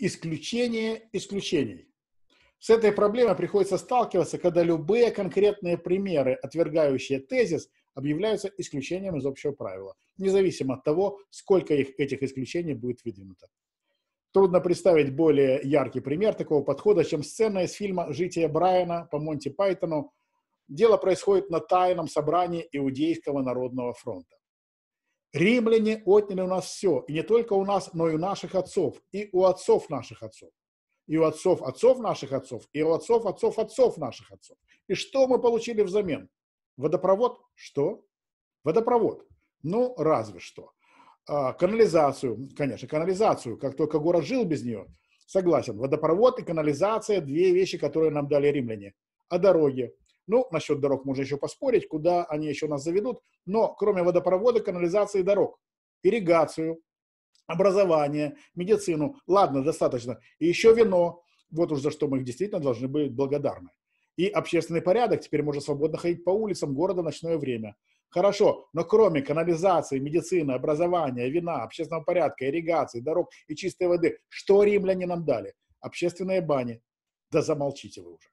исключение исключений. С этой проблемой приходится сталкиваться, когда любые конкретные примеры, отвергающие тезис, объявляются исключением из общего правила, независимо от того, сколько их, этих исключений будет выдвинуто. Трудно представить более яркий пример такого подхода, чем сцена из фильма «Житие Брайана» по Монти Пайтону. Дело происходит на тайном собрании Иудейского народного фронта. Римляне отняли у нас все, и не только у нас, но и у наших отцов, и у отцов наших отцов, и у отцов отцов наших отцов, и у отцов отцов отцов наших отцов. И что мы получили взамен? Водопровод? Что? Водопровод. Ну, разве что. А, канализацию, конечно, канализацию, как только город жил без нее. Согласен, водопровод и канализация – две вещи, которые нам дали римляне. А дороги? Ну, насчет дорог можно еще поспорить, куда они еще нас заведут. Но кроме водопровода, канализации дорог, ирригацию, образование, медицину, ладно, достаточно. И еще вино, вот уж за что мы их действительно должны быть благодарны. И общественный порядок, теперь можно свободно ходить по улицам города в ночное время. Хорошо, но кроме канализации, медицины, образования, вина, общественного порядка, ирригации, дорог и чистой воды, что римляне нам дали? Общественные бани. Да замолчите вы уже.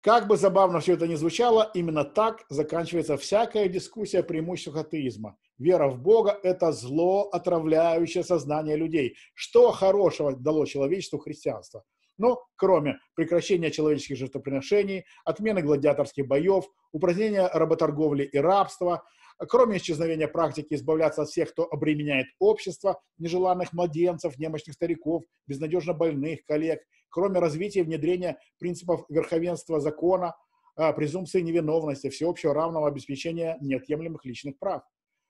Как бы забавно все это ни звучало, именно так заканчивается всякая дискуссия о преимуществах атеизма. Вера в Бога – это зло, отравляющее сознание людей. Что хорошего дало человечеству христианство? Но кроме прекращения человеческих жертвоприношений, отмены гладиаторских боев, упразднения работорговли и рабства, кроме исчезновения практики избавляться от всех, кто обременяет общество, нежеланных младенцев, немощных стариков, безнадежно больных, коллег, кроме развития и внедрения принципов верховенства закона, а, презумпции невиновности, всеобщего равного обеспечения неотъемлемых личных прав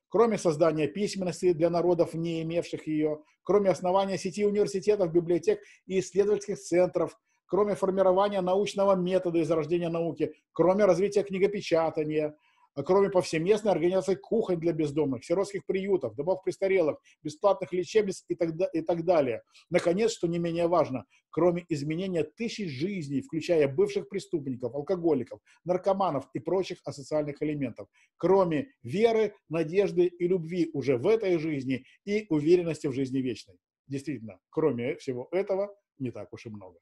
кроме создания письменности для народов, не имевших ее, кроме основания сети университетов, библиотек и исследовательских центров, кроме формирования научного метода и зарождения науки, кроме развития книгопечатания, а кроме повсеместной организации кухонь для бездомных, сиротских приютов, домов престарелых, бесплатных лечебниц и так, и так далее. Наконец, что не менее важно, кроме изменения тысяч жизней, включая бывших преступников, алкоголиков, наркоманов и прочих асоциальных элементов, кроме веры, надежды и любви уже в этой жизни и уверенности в жизни вечной. Действительно, кроме всего этого, не так уж и много.